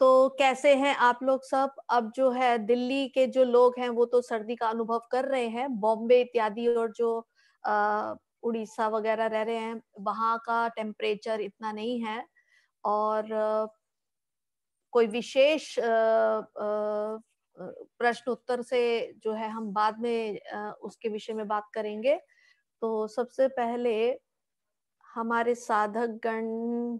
तो कैसे हैं आप लोग सब अब जो है दिल्ली के जो लोग हैं वो तो सर्दी का अनुभव कर रहे हैं बॉम्बे इत्यादि और जो उड़ीसा वगैरह रह रहे हैं वहाँ का टेम्परेचर इतना नहीं है और आ, कोई विशेष प्रश्न उत्तर से जो है हम बाद में आ, उसके विषय में बात करेंगे तो सबसे पहले हमारे साधक गण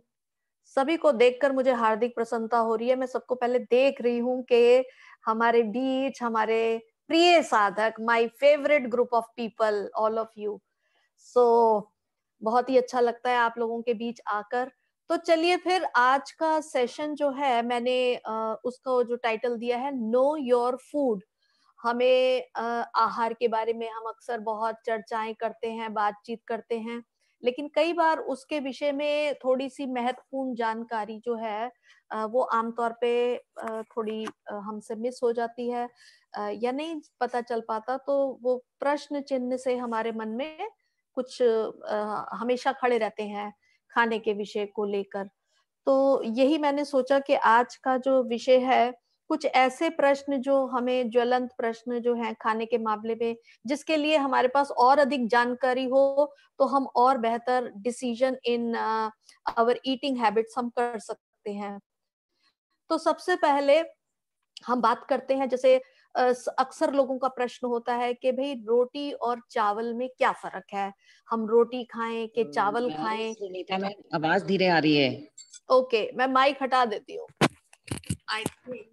सभी को देखकर मुझे हार्दिक प्रसन्नता हो रही है मैं सबको पहले देख रही हूँ कि हमारे बीच हमारे प्रिय साधक my favourite group of people all of you so बहुत ही अच्छा लगता है आप लोगों के बीच आकर तो चलिए फिर आज का सेशन जो है मैंने उसको जो टाइटल दिया है नो योर फूड हमें आहार के बारे में हम अक्सर बहुत चर्चाएं करते हैं बातचीत करते हैं लेकिन कई बार उसके विषय में थोड़ी सी महत्वपूर्ण जानकारी जो है वो आमतौर पे थोड़ी हमसे मिस हो जाती है या नहीं पता चल पाता तो वो प्रश्न चिन्ह से हमारे मन में कुछ हमेशा खड़े रहते हैं खाने के विषय को लेकर तो यही मैंने सोचा कि आज का जो विषय है कुछ ऐसे प्रश्न जो हमें ज्वलंत प्रश्न जो है खाने के मामले में जिसके लिए हमारे पास और अधिक जानकारी हो तो हम और बेहतर decision in our eating habits हम कर सकते हैं तो सबसे पहले हम बात करते हैं जैसे अक्सर लोगों का प्रश्न होता है कि भाई रोटी और चावल में क्या फर्क है हम रोटी खाएं कि हम्म, चावल खाएं आवाज धीरे आ रही है ओके okay, मैं माइक हटा देती हूँ आई थिंक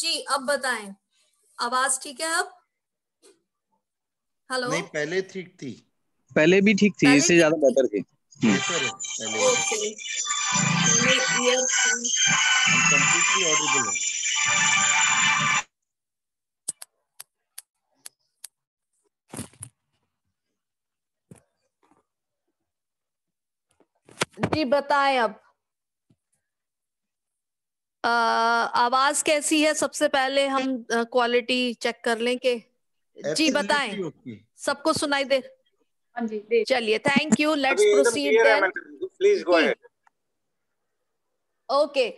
जी अब बताएं आवाज ठीक है अब हेलो नहीं पहले ठीक थी पहले भी ठीक थी इससे ज्यादा बेहतर थी ऑडिबल हम्म। जी बताएं अब आवाज कैसी है सबसे पहले हम क्वालिटी चेक कर लें के जी बताएं सबको सुनाई दे हाँ चलिए thank you let's proceed please go okay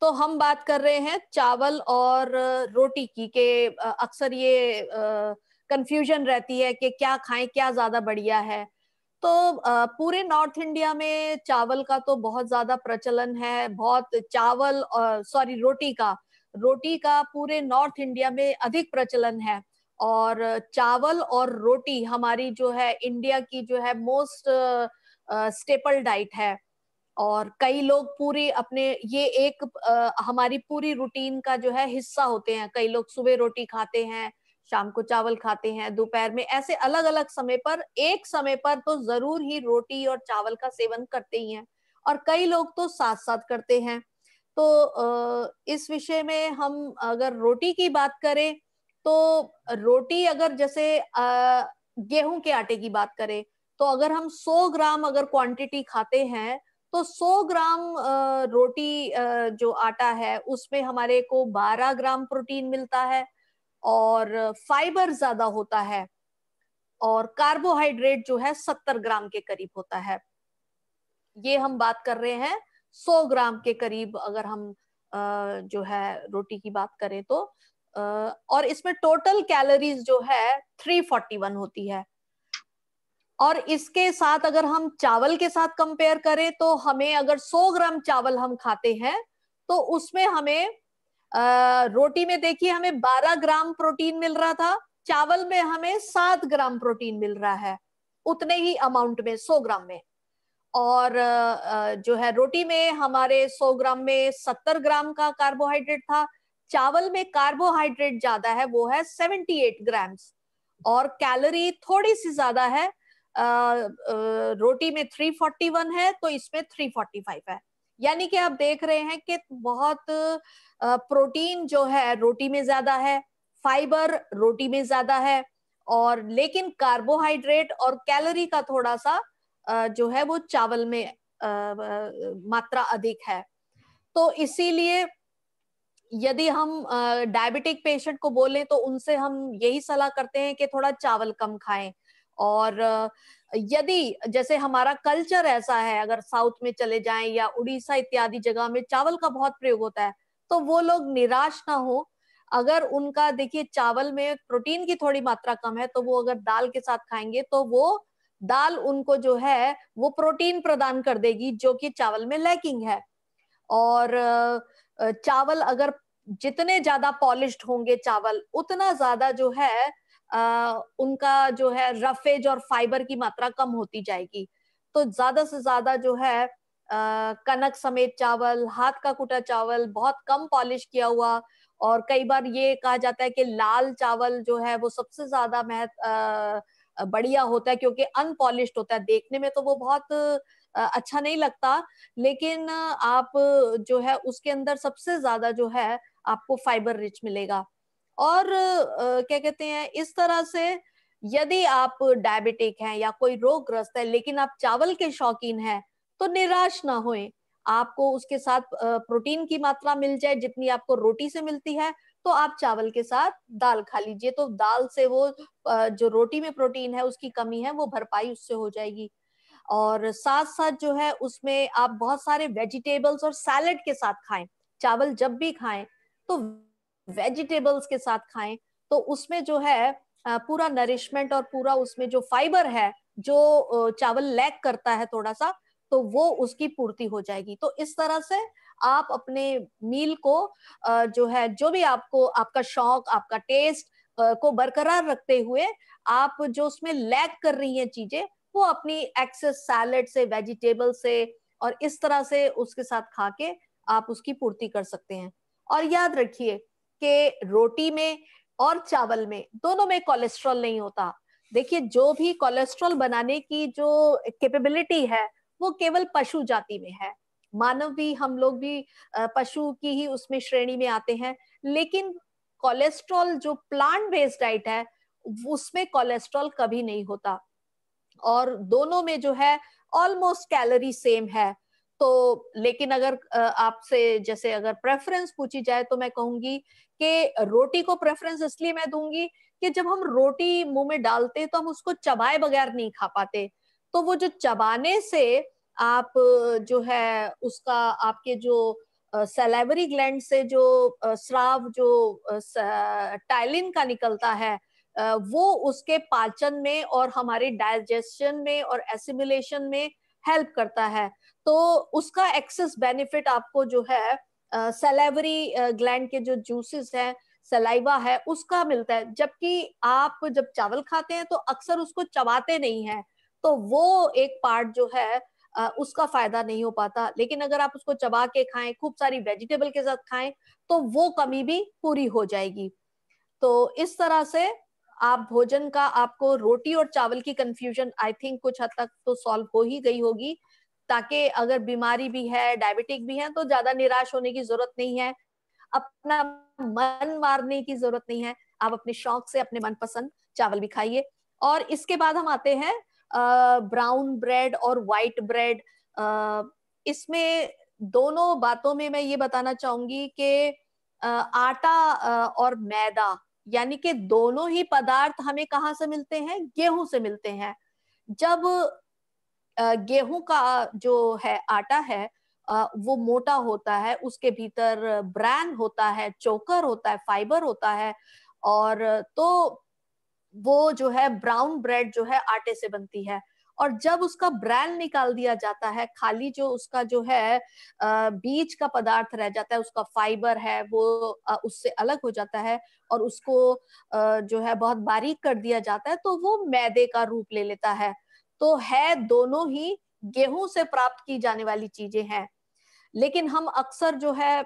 तो हम बात कर रहे हैं चावल और रोटी की के अक्सर ये कंफ्यूजन रहती है कि क्या खाएं क्या ज्यादा बढ़िया है तो पूरे नॉर्थ इंडिया में चावल का तो बहुत ज्यादा प्रचलन है बहुत चावल सॉरी रोटी का रोटी का पूरे नॉर्थ इंडिया में अधिक प्रचलन है और चावल और रोटी हमारी जो है इंडिया की जो है मोस्ट स्टेपल डाइट है और कई लोग पूरी अपने ये एक आ, हमारी पूरी रूटीन का जो है हिस्सा होते हैं कई लोग सुबह रोटी खाते हैं शाम को चावल खाते हैं दोपहर में ऐसे अलग अलग समय पर एक समय पर तो जरूर ही रोटी और चावल का सेवन करते ही हैं और कई लोग तो साथ साथ करते हैं तो इस विषय में हम अगर रोटी की बात करें तो रोटी अगर जैसे गेहूं के आटे की बात करें तो अगर हम 100 ग्राम अगर क्वांटिटी खाते हैं तो 100 ग्राम रोटी जो आटा है उसमें हमारे को 12 ग्राम प्रोटीन मिलता है और फाइबर ज्यादा होता है और कार्बोहाइड्रेट जो है सत्तर ग्राम के करीब होता है ये हम बात कर रहे हैं सौ ग्राम के करीब अगर हम जो है रोटी की बात करें तो और इसमें टोटल कैलोरीज जो है 341 होती है और इसके साथ अगर हम चावल के साथ कंपेयर करें तो हमें अगर 100 ग्राम चावल हम खाते हैं तो उसमें हमें रोटी में देखिए हमें 12 ग्राम प्रोटीन मिल रहा था चावल में हमें 7 ग्राम प्रोटीन मिल रहा है उतने ही अमाउंट में 100 ग्राम में और जो है रोटी में हमारे 100 ग्राम में 70 ग्राम का कार्बोहाइड्रेट था चावल में कार्बोहाइड्रेट ज्यादा है वो है 78 ग्राम्स और कैलोरी थोड़ी सी ज्यादा है आ, रोटी में 341 है तो इसमें 345 है यानी कि आप देख रहे हैं कि बहुत प्रोटीन जो है रोटी में ज्यादा है फाइबर रोटी में ज्यादा है और लेकिन कार्बोहाइड्रेट और कैलोरी का थोड़ा सा जो है वो चावल में मात्रा अधिक है तो इसीलिए यदि हम डायबिटिक पेशेंट को बोलें तो उनसे हम यही सलाह करते हैं कि थोड़ा चावल कम खाएं और यदि जैसे हमारा कल्चर ऐसा है अगर साउथ में चले जाएं या उड़ीसा इत्यादि जगह में चावल का बहुत प्रयोग होता है तो वो लोग निराश ना हो अगर उनका देखिए चावल में प्रोटीन की थोड़ी मात्रा कम है तो वो अगर दाल के साथ खाएंगे तो वो दाल उनको जो है वो प्रोटीन प्रदान कर देगी जो कि चावल में लैकिंग है और चावल अगर जितने ज्यादा पॉलिश होंगे चावल उतना ज्यादा जो है आ, उनका जो है रफेज और फाइबर की मात्रा कम होती जाएगी तो ज्यादा से ज्यादा जो है आ, कनक समेत चावल हाथ का कुटा चावल बहुत कम पॉलिश किया हुआ और कई बार ये कहा जाता है कि लाल चावल जो है वो सबसे ज्यादा महत्व बढ़िया होता है क्योंकि अनपॉलिश होता है देखने में तो वो बहुत अच्छा नहीं लगता लेकिन आप जो है उसके अंदर सबसे ज्यादा जो है आपको फाइबर रिच मिलेगा और क्या कहते हैं इस तरह से यदि आप डायबिटिक हैं या कोई रोग ग्रस्त है लेकिन आप चावल के शौकीन हैं तो निराश ना होए आपको उसके साथ प्रोटीन की मात्रा मिल जाए जितनी आपको रोटी से मिलती है तो आप चावल के साथ दाल खा लीजिए तो दाल से वो जो रोटी में प्रोटीन है उसकी कमी है वो भरपाई उससे हो जाएगी और साथ साथ जो है उसमें आप बहुत सारे वेजिटेबल्स और सैलड के साथ खाएं चावल जब भी खाएं तो वेजिटेबल्स के साथ खाएं तो उसमें जो है पूरा नरिशमेंट और पूरा उसमें जो फाइबर है जो चावल लैक करता है थोड़ा सा तो वो उसकी पूर्ति हो जाएगी तो इस तरह से आप अपने मील को जो है जो भी आपको आपका शौक आपका टेस्ट को बरकरार रखते हुए आप जो उसमें लैक कर रही हैं चीजें वो अपनी एक्सेस सैलड से वेजिटेबल से और इस तरह से उसके साथ खा के आप उसकी पूर्ति कर सकते हैं और याद रखिए के रोटी में और चावल में दोनों में कोलेस्ट्रॉल नहीं होता देखिए जो भी कोलेस्ट्रॉल बनाने की जो कैपेबिलिटी है वो केवल पशु जाति में है मानव भी हम लोग भी पशु की ही उसमें श्रेणी में आते हैं लेकिन कोलेस्ट्रॉल जो प्लांट बेस्ड डाइट है उसमें कोलेस्ट्रॉल कभी नहीं होता और दोनों में जो है ऑलमोस्ट कैलोरी सेम है तो लेकिन अगर आपसे जैसे अगर प्रेफरेंस पूछी जाए तो मैं कहूंगी कि रोटी को प्रेफरेंस इसलिए मैं दूंगी कि जब हम रोटी मुंह में डालते हैं तो हम उसको चबाए बगैर नहीं खा पाते तो वो जो चबाने से आप जो है उसका आपके जो सेलेवरी ग्लैंड से जो स्राव जो टाइलिन का निकलता है वो उसके पाचन में और हमारे डाइजेशन में और एसिमुलेशन में हेल्प करता है तो उसका एक्सेस बेनिफिट आपको जो है सेलेवरी uh, ग्लैंड uh, के जो जूसेस हैं सलाइवा है उसका मिलता है जबकि आप जब चावल खाते हैं तो अक्सर उसको चबाते नहीं है तो वो एक पार्ट जो है उसका फायदा नहीं हो पाता लेकिन अगर आप उसको चबा के खाएं खूब सारी वेजिटेबल के साथ खाएं तो वो कमी भी पूरी हो जाएगी तो इस तरह से आप भोजन का आपको रोटी और चावल की कंफ्यूजन आई थिंक कुछ हद तक तो सॉल्व हो ही गई होगी ताकि अगर बीमारी भी है डायबिटिक भी है तो ज्यादा निराश होने की जरूरत नहीं है अपना मन मारने की जरूरत नहीं है आप अपने शौक से अपने मनपसंद चावल भी खाइए और इसके बाद हम आते हैं ब्राउन ब्रेड और वाइट ब्रेड इसमें दोनों बातों में मैं ये बताना चाहूंगी कि आटा और मैदा यानी कि दोनों ही पदार्थ हमें कहाँ से मिलते हैं गेहूं से मिलते हैं जब गेहूं का जो है आटा है वो मोटा होता है उसके भीतर ब्रैन होता है चोकर होता है फाइबर होता है और तो वो जो है ब्राउन ब्रेड जो है आटे से बनती है और जब उसका ब्रैन निकाल दिया जाता है खाली जो उसका जो है बीज का पदार्थ रह जाता है उसका फाइबर है वो उससे अलग हो जाता है और उसको जो है बहुत बारीक कर दिया जाता है तो वो मैदे का रूप ले लेता है तो है दोनों ही गेहूं से प्राप्त की जाने वाली चीजें हैं लेकिन हम अक्सर जो है आ,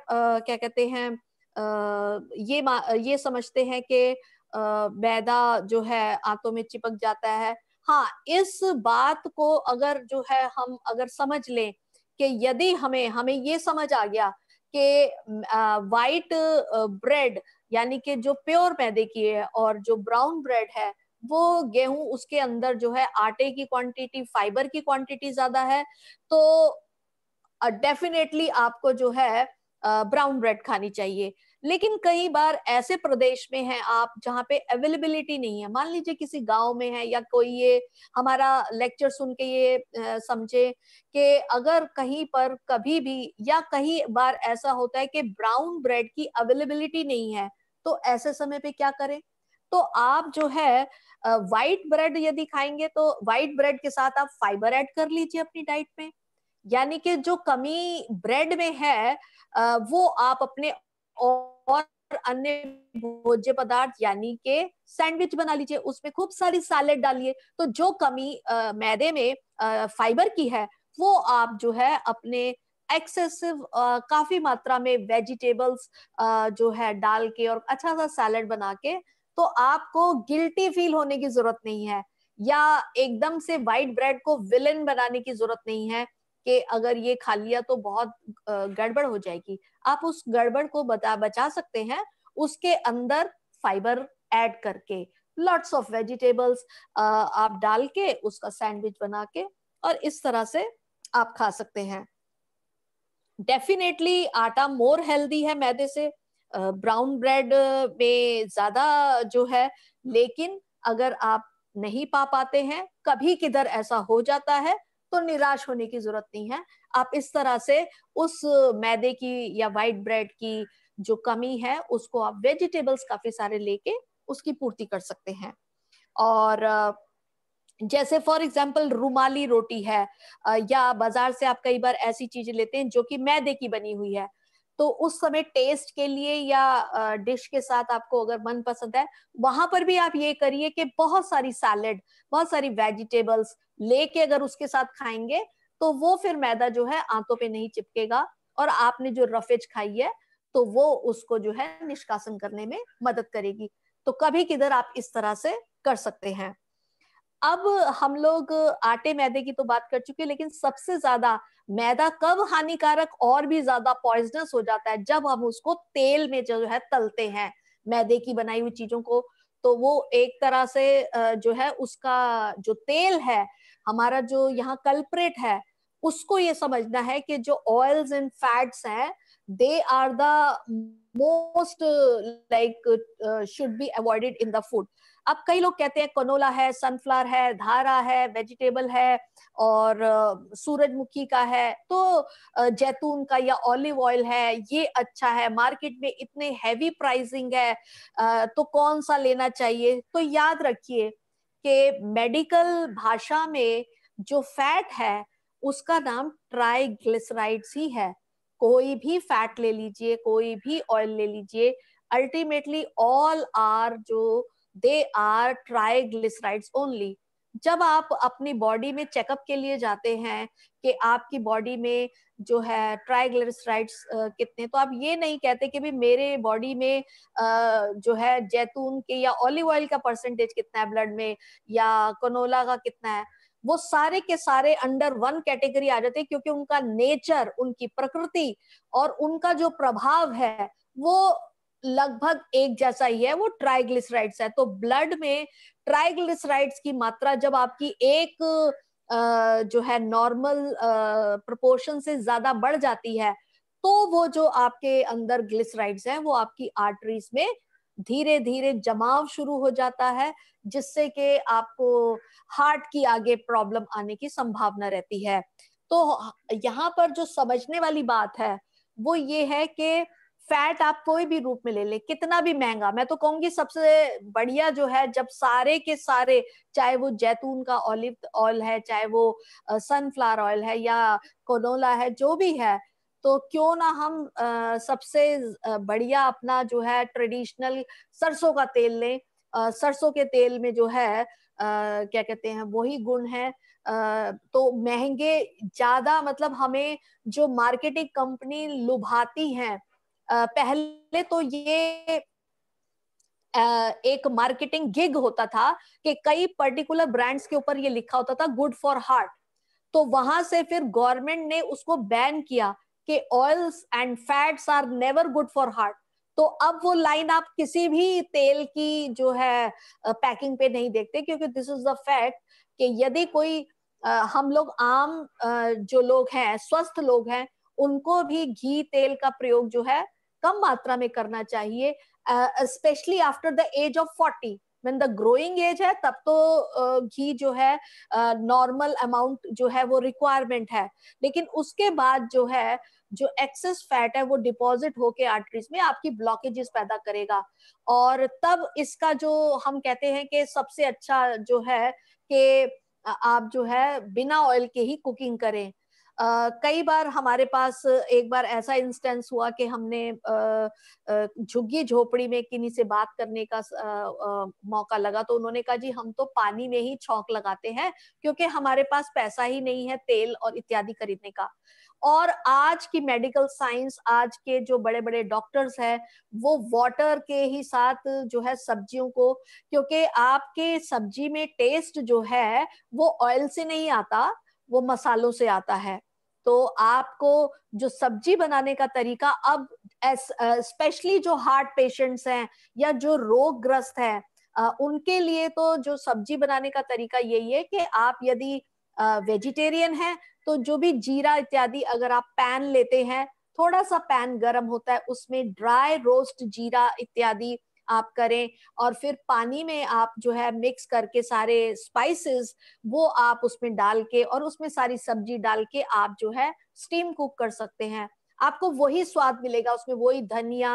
क्या कहते हैं आ, ये ये समझते हैं कि मैदा जो है आंतों में चिपक जाता है हाँ इस बात को अगर जो है हम अगर समझ लें कि यदि हमें हमें ये समझ आ गया कि वाइट ब्रेड यानी कि जो प्योर मैदे की है और जो ब्राउन ब्रेड है वो गेहूं उसके अंदर जो है आटे की क्वांटिटी फाइबर की क्वांटिटी ज्यादा है तो डेफिनेटली आपको जो है ब्राउन ब्रेड खानी चाहिए लेकिन कई बार ऐसे प्रदेश में है आप जहाँ पे अवेलेबिलिटी नहीं है मान लीजिए किसी गांव में है या कोई ये हमारा लेक्चर सुन के ये समझे कि अगर कहीं पर कभी भी या कहीं बार ऐसा होता है कि ब्राउन ब्रेड की अवेलेबिलिटी नहीं है तो ऐसे समय पे क्या करें तो आप जो है वाइट ब्रेड यदि खाएंगे तो वाइट ब्रेड के साथ आप फाइबर ऐड कर लीजिए अपनी डाइट में यानी कि जो कमी ब्रेड में है वो आप अपने और अन्य भोज्य पदार्थ यानी के सैंडविच बना लीजिए उसमें खूब सारी सैलेड डालिए तो जो कमी आ, मैदे में आ, फाइबर की है वो आप जो है अपने एक्सेसिव काफी मात्रा में वेजिटेबल्स जो है डाल के और अच्छा सा सैलड बना के तो आपको गिल्टी फील होने की जरूरत नहीं है या एकदम से वाइट ब्रेड को विलन बनाने की जरूरत नहीं है कि अगर ये खा लिया तो बहुत गड़बड़ हो जाएगी आप उस गड़बड़ को बता बचा सकते हैं उसके अंदर फाइबर ऐड करके लॉट्स ऑफ वेजिटेबल्स आप डाल के उसका सैंडविच बना के और इस तरह से आप खा सकते हैं डेफिनेटली आटा मोर हेल्दी है मैदे से ब्राउन ब्रेड में ज्यादा जो है लेकिन अगर आप नहीं पा पाते हैं कभी किधर ऐसा हो जाता है बिल्कुल निराश होने की जरूरत नहीं है आप इस तरह से उस मैदे की या वाइट ब्रेड की जो कमी है उसको आप वेजिटेबल्स काफी सारे लेके उसकी पूर्ति कर सकते हैं और जैसे फॉर एग्जाम्पल रुमाली रोटी है या बाजार से आप कई बार ऐसी चीजें लेते हैं जो कि मैदे की बनी हुई है तो उस समय टेस्ट के लिए या डिश के साथ आपको अगर मन पसंद है वहां पर भी आप ये करिए कि बहुत सारी सैलेड बहुत सारी वेजिटेबल्स लेके अगर उसके साथ खाएंगे तो वो फिर मैदा जो है आंतों पे नहीं चिपकेगा और आपने जो रफेज खाई है तो वो उसको जो है निष्कासन करने में मदद करेगी तो कभी किधर आप इस तरह से कर सकते हैं अब हम लोग आटे मैदे की तो बात कर चुके हैं लेकिन सबसे ज्यादा मैदा कब हानिकारक और भी ज्यादा पॉइजनस हो जाता है जब हम उसको तेल में जो है तलते हैं मैदे की बनाई हुई चीजों को तो वो एक तरह से जो है उसका जो तेल है हमारा जो यहाँ कल्परेट है उसको ये समझना है कि जो ऑयल्स एंड फैट्स हैं they are the most like should be avoided in the food अब कई लोग कहते हैं कनोला है सनफ्लावर है धारा है वेजिटेबल है और uh, सूरजमुखी का है तो uh, जैतून का या ऑलिव ऑयल है ये अच्छा है मार्केट में इतने हैवी प्राइसिंग है uh, तो कौन सा लेना चाहिए तो याद रखिए कि मेडिकल भाषा में जो फैट है उसका नाम ट्राई ही है कोई भी फैट ले लीजिए कोई भी ऑयल ले लीजिए अल्टीमेटली ऑल आर जो दे आर ट्राइग्लिसराइड्स ओनली जब आप अपनी बॉडी में चेकअप के लिए जाते हैं कि आपकी बॉडी में जो है ट्राइग्लिसराइड्स कितने तो आप ये नहीं कहते कि भी मेरे बॉडी में जो है जैतून के या ऑलिव ऑयल का परसेंटेज कितना है ब्लड में या कनोला का कितना है वो सारे के सारे अंडर वन कैटेगरी आ जाते हैं क्योंकि उनका नेचर उनकी प्रकृति और उनका जो प्रभाव है वो लगभग एक जैसा ही है वो ट्राइग्लिसराइड्स है तो ब्लड में ट्राइग्लिसराइड्स की मात्रा जब आपकी एक जो है नॉर्मल प्रोपोर्शन से ज्यादा बढ़ जाती है तो वो जो आपके अंदर ग्लिसराइड्स हैं वो आपकी आर्टरीज में धीरे धीरे जमाव शुरू हो जाता है जिससे कि आपको हार्ट की आगे प्रॉब्लम आने की संभावना रहती है तो यहाँ पर जो समझने वाली बात है वो ये है कि फैट आप कोई भी रूप में ले ले कितना भी महंगा मैं तो कहूंगी सबसे बढ़िया जो है जब सारे के सारे चाहे वो जैतून का ऑलिव ऑयल है चाहे वो सनफ्लावर ऑयल है या कोनोला है जो भी है तो क्यों ना हम आ, सबसे बढ़िया अपना जो है ट्रेडिशनल सरसों का तेल लें सरसों के तेल में जो है आ, क्या कहते हैं वही गुण है आ, तो महंगे ज्यादा मतलब हमें जो मार्केटिंग कंपनी लुभाती हैं पहले तो ये एक मार्केटिंग गिग होता था कि कई पर्टिकुलर ब्रांड्स के ऊपर ये लिखा होता था गुड फॉर हार्ट तो वहां से फिर गवर्नमेंट ने उसको बैन किया कि oils and fats are never good for heart तो अब वो लाइन आप किसी भी तेल की जो है पैकिंग पे नहीं देखते क्योंकि दिस इज द फैक्ट कि यदि कोई आ, हम लोग आम आ, जो लोग हैं स्वस्थ लोग हैं उनको भी घी तेल का प्रयोग जो है कम मात्रा में करना चाहिए specially after the age of forty when the growing age है तब तो घी जो है नॉर्मल अमाउंट जो है वो रिक्वायरमेंट है लेकिन उसके बाद जो है जो एक्सेस फैट है वो डिपॉजिट होके आर्टरीज में आपकी ब्लॉकेजेस पैदा करेगा और तब इसका जो हम कहते हैं कि सबसे अच्छा जो है कि आप जो है बिना ऑयल के ही कुकिंग करें कई बार हमारे पास एक बार ऐसा इंस्टेंस हुआ कि हमने झुग्गी झोपड़ी में किन्हीं से बात करने का आ, आ, मौका लगा तो उन्होंने कहा जी हम तो पानी में ही छौक लगाते हैं क्योंकि हमारे पास पैसा ही नहीं है तेल और इत्यादि खरीदने का और आज की मेडिकल साइंस आज के जो बड़े बड़े डॉक्टर्स हैं वो वाटर के ही साथ जो है सब्जियों को क्योंकि आपके सब्जी में टेस्ट जो है वो ऑयल से नहीं आता वो मसालों से आता है तो आपको जो सब्जी बनाने का तरीका अब स्पेशली जो हार्ट पेशेंट्स हैं या जो रोग ग्रस्त हैं उनके लिए तो जो सब्जी बनाने का तरीका यही है कि आप यदि वेजिटेरियन हैं तो जो भी जीरा इत्यादि अगर आप पैन लेते हैं थोड़ा सा पैन गर्म होता है उसमें ड्राई रोस्ट जीरा इत्यादि आप करें और फिर पानी में आप जो है मिक्स करके सारे स्पाइसेस वो आप उसमें डाल के और उसमें सारी सब्जी डाल के आप जो है स्टीम कुक कर सकते हैं आपको वही स्वाद मिलेगा उसमें वही धनिया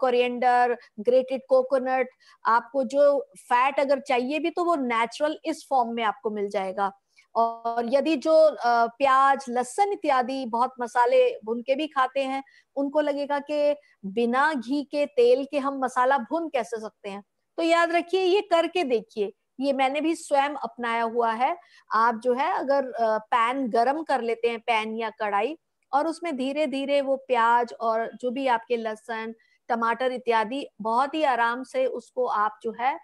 कोरिएंडर ग्रेटेड कोकोनट आपको जो फैट अगर चाहिए भी तो वो नेचुरल इस फॉर्म में आपको मिल जाएगा और यदि जो प्याज लहसन इत्यादि बहुत मसाले भून के भी खाते हैं उनको लगेगा कि बिना घी के तेल के हम मसाला भून कैसे सकते हैं तो याद रखिए ये करके देखिए ये मैंने भी स्वयं अपनाया हुआ है आप जो है अगर पैन गरम कर लेते हैं पैन या कढ़ाई और उसमें धीरे धीरे वो प्याज और जो भी आपके लहसन टमाटर इत्यादि बहुत ही आराम से उसको आप जो है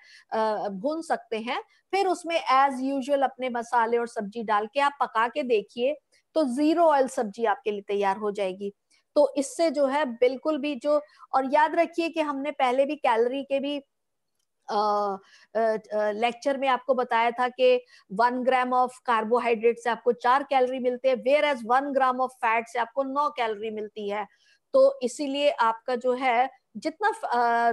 भून सकते हैं फिर उसमें एज यूजुअल अपने मसाले और सब्जी डाल के आप पका के देखिए तो जीरो ऑयल सब्जी आपके लिए तैयार हो जाएगी तो इससे जो है बिल्कुल भी जो और याद रखिए कि हमने पहले भी कैलोरी के भी लेक्चर में आपको बताया था कि वन ग्राम ऑफ कार्बोहाइड्रेट से आपको चार कैलोरी मिलते हैं whereas one gram of fat से आपको नौ कैलोरी मिलती है तो इसीलिए आपका जो है जितना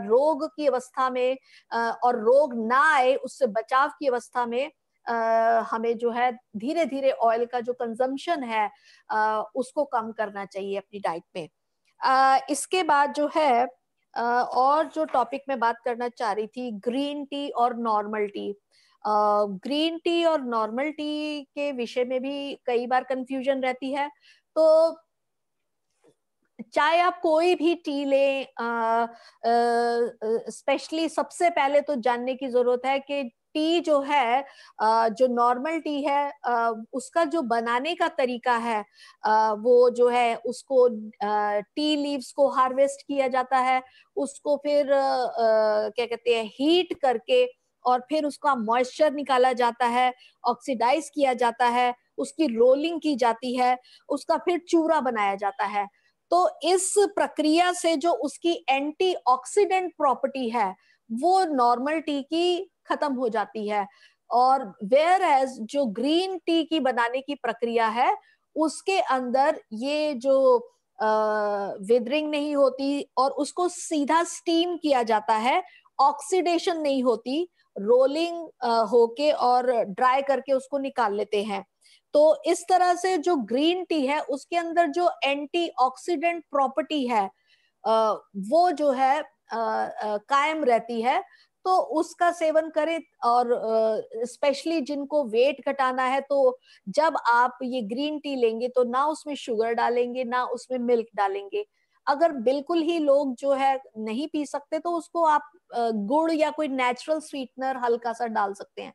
रोग की अवस्था में और रोग ना आए उससे बचाव की अवस्था में हमें जो है धीरे धीरे ऑयल का जो कंजम्पशन है उसको कम करना चाहिए अपनी डाइट में uh, इसके बाद जो है और जो टॉपिक में बात करना चाह रही थी ग्रीन टी और नॉर्मल टी ग्रीन टी और नॉर्मल टी के विषय में भी कई बार कंफ्यूजन रहती है तो चाहे आप कोई भी टी लें स्पेशली सबसे पहले तो जानने की जरूरत है कि टी जो है जो नॉर्मल टी है उसका जो बनाने का तरीका है वो जो है उसको टी लीव्स को हार्वेस्ट किया जाता है उसको फिर क्या कहते हैं हीट करके और फिर उसका मॉइस्चर निकाला जाता है ऑक्सीडाइज किया जाता है उसकी रोलिंग की जाती है उसका फिर चूरा बनाया जाता है तो इस प्रक्रिया से जो उसकी एंटीऑक्सीडेंट प्रॉपर्टी है वो नॉर्मल टी की खत्म हो जाती है और वेयर एज जो ग्रीन टी की बनाने की प्रक्रिया है उसके अंदर ये जो वेदरिंग नहीं होती और उसको सीधा स्टीम किया जाता है ऑक्सीडेशन नहीं होती रोलिंग होके और ड्राई करके उसको निकाल लेते हैं तो इस तरह से जो ग्रीन टी है उसके अंदर जो एंटीऑक्सीडेंट प्रॉपर्टी है वो जो है कायम रहती है तो उसका सेवन करें और स्पेशली जिनको वेट घटाना है तो जब आप ये ग्रीन टी लेंगे तो ना उसमें शुगर डालेंगे ना उसमें मिल्क डालेंगे अगर बिल्कुल ही लोग जो है नहीं पी सकते तो उसको आप गुड़ या कोई नेचुरल स्वीटनर हल्का सा डाल सकते हैं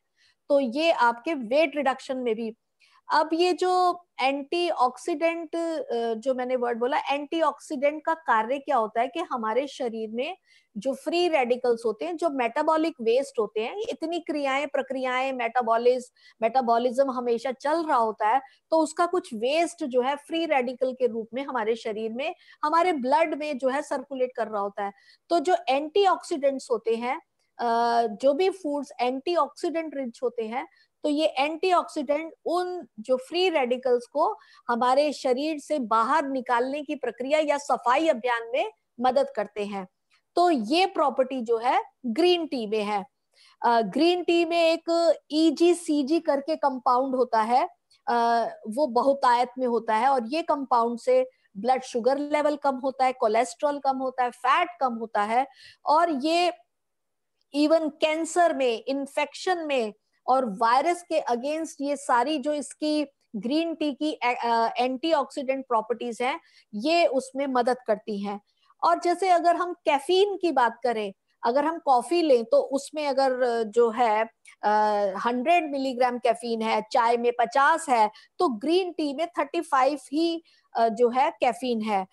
तो ये आपके वेट रिडक्शन में भी अब ये जो एंटीऑक्सीडेंट जो मैंने वर्ड बोला एंटीऑक्सीडेंट का कार्य क्या होता है कि हमारे शरीर में जो फ्री रेडिकल्स होते हैं जो मेटाबॉलिक वेस्ट होते हैं इतनी क्रियाएं प्रक्रियाएं मेटाबॉलिज मेटाबॉलिज्म हमेशा चल रहा होता है तो उसका कुछ वेस्ट जो है फ्री रेडिकल के रूप में हमारे शरीर में हमारे ब्लड में जो है सर्कुलेट कर रहा होता है तो जो एंटीऑक्सीडेंट्स होते हैं जो भी फूड्स एंटीऑक्सीडेंट रिच होते हैं तो ये एंटीऑक्सीडेंट उन जो फ्री रेडिकल्स को हमारे शरीर से बाहर निकालने की प्रक्रिया या सफाई अभियान में मदद करते हैं तो ये प्रॉपर्टी जो है ग्रीन टी में है ग्रीन टी में एक ईजीसीजी e करके कंपाउंड होता है वो बहुतायत में होता है और ये कंपाउंड से ब्लड शुगर लेवल कम होता है कोलेस्ट्रॉल कम होता है फैट कम होता है और ये इवन कैंसर में इन्फेक्शन में और वायरस के अगेंस्ट ये सारी जो इसकी ग्रीन टी की एंटीऑक्सीडेंट प्रॉपर्टीज हैं ये उसमें मदद करती हैं और जैसे अगर हम कैफीन की बात करें अगर हम कॉफी लें तो उसमें अगर जो है हंड्रेड मिलीग्राम कैफीन है चाय में पचास है तो ग्रीन टी में थर्टी फाइव ही जो है कैफीन है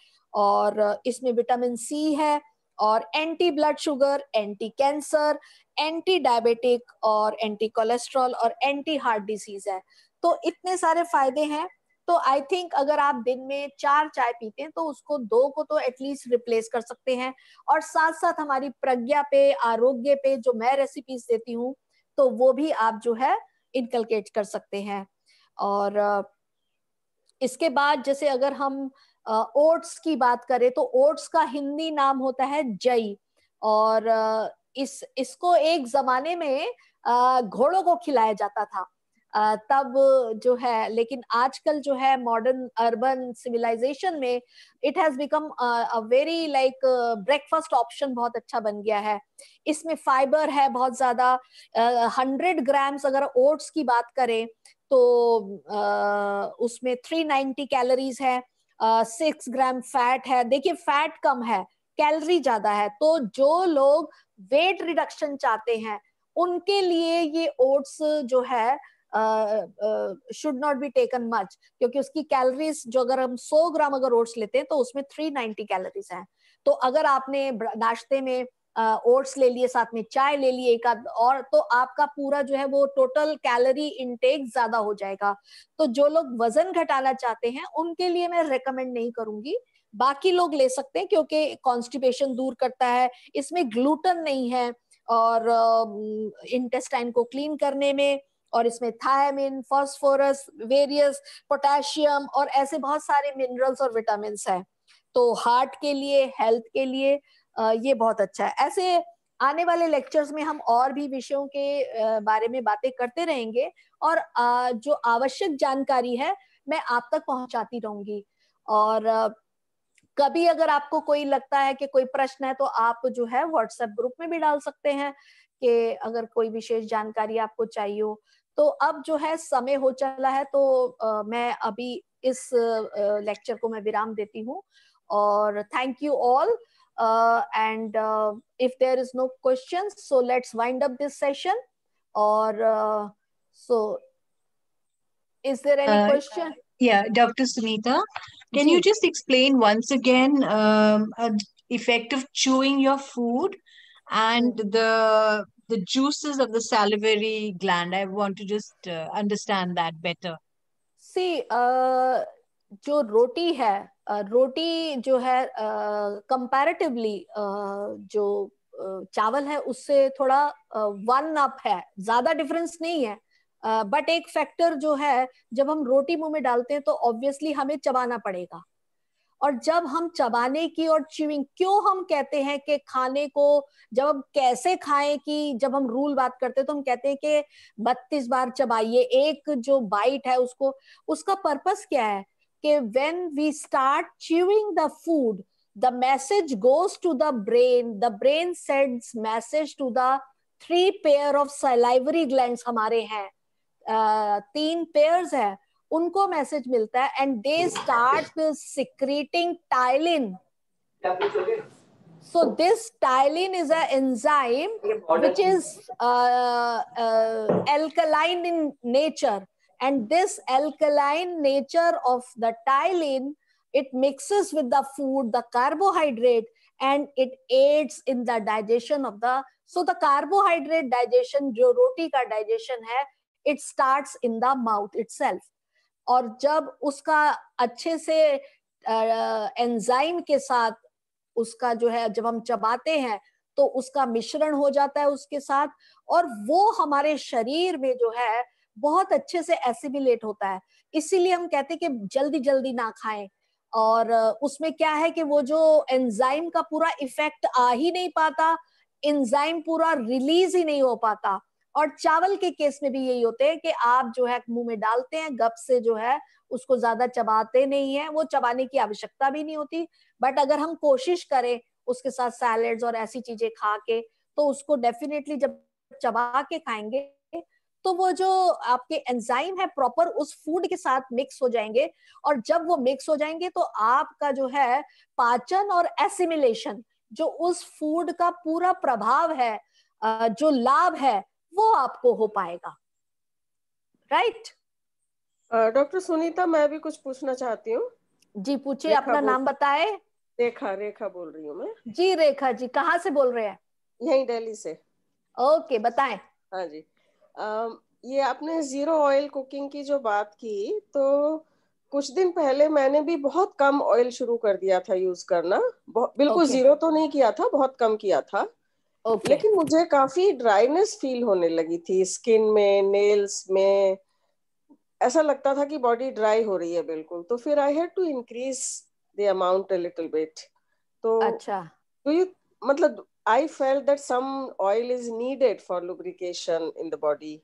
और इसमें विटामिन सी है और anti blood sugar anti cancer anti diabetic और एंटी कोलेस्ट्रॉल और एंटी हार्ट डिजीज है तो इतने सारे फायदे हैं तो आई थिंक अगर आप दिन में चार चाय पीते हैं तो उसको दो को तो एटलीस्ट रिप्लेस कर सकते हैं और साथ साथ हमारी प्रज्ञा पे आरोग्य पे जो मैं रेसिपीज देती हूँ तो वो भी आप जो है इनकलकेट कर सकते हैं और इसके बाद जैसे अगर हम ओट्स की बात करें तो ओट्स का हिंदी नाम होता है जई और इस इसको एक जमाने में घोड़ों को खिलाया जाता था तब जो है लेकिन आजकल जो है मॉडर्न अर्बन सिविलाइजेशन में it has become a very like breakfast option बहुत अच्छा बन गया है इसमें फाइबर है बहुत ज्यादा हंड्रेड ग्राम्स अगर ओट्स की बात करें तो uh, उसमें थ्री 390 कैलोरीज है सिक्स ग्राम फैट है देखिए फैट कम है कैलरी ज्यादा है तो जो लोग वेट रिडक्शन चाहते हैं उनके लिए ये ओट्स जो है should not be taken much क्योंकि उसकी कैलोरीज जो अगर हम 100 ग्राम अगर ओट्स लेते हैं तो उसमें 390 कैलोरीज है तो अगर आपने नाश्ते में ओट्स uh, ले लिए साथ में चाय ले लिए एक आध और तो आपका पूरा जो है वो टोटल कैलोरी इनटेक ज्यादा हो जाएगा तो जो लोग वजन घटाना चाहते हैं उनके लिए मैं रेकमेंड नहीं करूंगी बाकी लोग ले सकते हैं क्योंकि कॉन्स्टिपेशन दूर करता है इसमें ग्लूटन नहीं है और इंटेस्टाइन को क्लीन करने में और इसमें थायमिन फॉस्फोरस वेरियस पोटेशियम और ऐसे बहुत सारे मिनरल्स और विटामिन है तो हार्ट के लिए हेल्थ के लिए ये बहुत अच्छा है ऐसे आने वाले लेक्चर्स में हम और भी विषयों के बारे में बातें करते रहेंगे और जो आवश्यक जानकारी है मैं आप तक पहुंचाती रहूंगी और कभी अगर आपको कोई लगता है कि कोई प्रश्न है तो आप जो है व्हाट्सएप ग्रुप में भी डाल सकते हैं कि अगर कोई विशेष जानकारी आपको चाहिए हो तो अब जो है समय हो चला है तो आ, मैं अभी इस लेक्चर को मैं विराम देती हूँ और thank you all and if there is no question so let's wind up this session और so is there any question Yeah, Dr. Sunita, can you just explain once again um, uh, effect of chewing your food and the the juices of the salivary gland? I want to just uh, understand that better. See, uh, जो रोटी है uh, रोटी जो है comparatively uh, uh, जो चावल है उससे थोड़ा one up है ज्यादा difference नहीं है बट एक फैक्टर जो है जब हम रोटी मुंह में डालते हैं तो ऑब्वियसली हमें चबाना पड़ेगा और जब हम चबाने की और चिविंग क्यों हम कहते हैं कि खाने को जब हम कैसे खाएं कि जब हम रूल बात करते हैं तो हम कहते हैं कि बत्तीस बार चबाइए एक जो बाइट है उसको उसका पर्पस क्या है कि when we start chewing the food the message goes to the brain the brain sends message to the three pair of salivary gland हमारे हैं तीन पेयर्स है उनको मैसेज मिलता है and they start secreting ptyalin so this tylin is an enzyme which is uh, uh, alkaline in nature and this alkaline nature of the tylin it mixes with the food the carbohydrate and it aids in the digestion of the so the carbohydrate digestion jo roti ka digestion hai it start in the mouth self और जब उसका अच्छे से enzyme के साथ उसका जो है जब हम चबाते हैं तो उसका मिश्रण हो जाता है उसके साथ और वो हमारे शरीर में जो है बहुत अच्छे से एसिमिलेट होता है इसीलिए हम कहते हैं कि जल्दी जल्दी ना खाएं और उसमें क्या है कि वो जो एंजाइम का पूरा इफेक्ट आ ही नहीं पाता एंजाइम पूरा रिलीज ही नहीं हो पाता और चावल के केस में भी यही होते हैं कि आप जो है मुंह में डालते हैं गप से जो है उसको ज्यादा चबाते नहीं है वो चबाने की आवश्यकता भी नहीं होती बट अगर हम कोशिश करें उसके साथ सैलड्स और ऐसी चीजें खा के तो उसको डेफिनेटली जब चबा के खाएंगे तो वो जो आपके एंजाइम है प्रॉपर उस फूड के साथ मिक्स हो जाएंगे और जब वो मिक्स हो जाएंगे तो आपका जो है पाचन और एसिमिलेशन जो उस फूड का पूरा प्रभाव है जो लाभ है वो आपको हो पाएगा राइट डॉक्टर सुनीता मैं भी कुछ पूछना चाहती हूँ जी पूछिए अपना नाम बताए रेखा रेखा बोल रही हूँ मैं जी रेखा जी कहाँ से बोल रहे हैं यही दिल्ली से ओके बताए हाँ जी आ, ये आपने जीरो ऑयल कुकिंग की जो बात की तो कुछ दिन पहले मैंने भी बहुत कम ऑयल शुरू कर दिया था यूज करना बिल्कुल okay. जीरो तो नहीं किया था बहुत कम किया था okay. लेकिन मुझे काफी ड्राइनेस फील होने लगी थी स्किन में नेल्स में ऐसा लगता था कि बॉडी ड्राई हो रही है बिल्कुल तो फिर I had to increase the amount a little bit तो अच्छा तो ये मतलब I felt that some oil is needed for lubrication in the body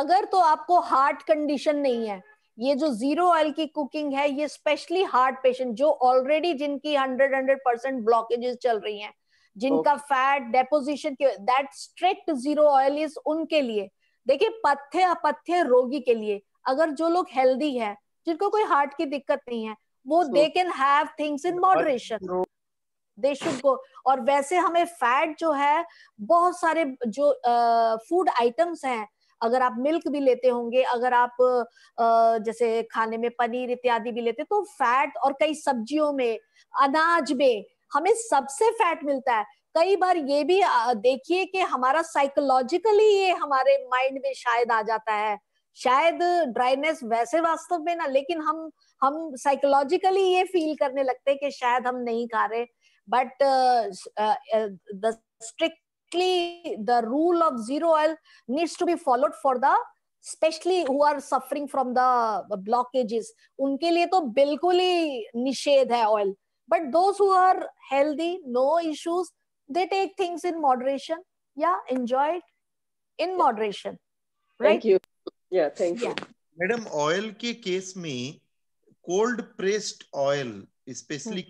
अगर तो आपको हार्ट कंडीशन नहीं है ये जो जीरो ऑयल की कुकिंग है ये स्पेशली हार्ट पेशेंट जो ऑलरेडी जिनकी हंड्रेड हंड्रेड परसेंट ब्लॉकेजेस चल रही हैं जिनका फैट डेपोजिशन के that strict zero oil is उनके लिए देखिए पथ्य अपथ्य रोगी के लिए अगर जो लोग हेल्दी है जिनको कोई हार्ट की दिक्कत नहीं है वो they can have things in moderation they should go और वैसे हमें फैट जो है बहुत सारे जो फूड uh, आइटम्स हैं अगर आप मिल्क भी लेते होंगे अगर आप जैसे खाने में पनीर इत्यादि भी लेते तो फैट और कई सब्जियों में अनाज में हमें सबसे फैट मिलता है कई बार ये भी देखिए कि हमारा साइकोलॉजिकली ये हमारे माइंड में शायद आ जाता है शायद ड्राइनेस वैसे वास्तव में ना लेकिन हम हम साइकोलॉजिकली ये फील करने लगते हैं कि शायद हम नहीं खा रहे but the strict strictly the rule of zero L needs to be followed for the specially who are suffering from the blockages उनके लिए तो बिल्कुल ही निषेध है oil but those who are healthy no issues they take things in moderation या enjoy it in moderation right you yeah thank you madam oil के case में कोल्ड प्रेस्ड ऑयल स्पेशली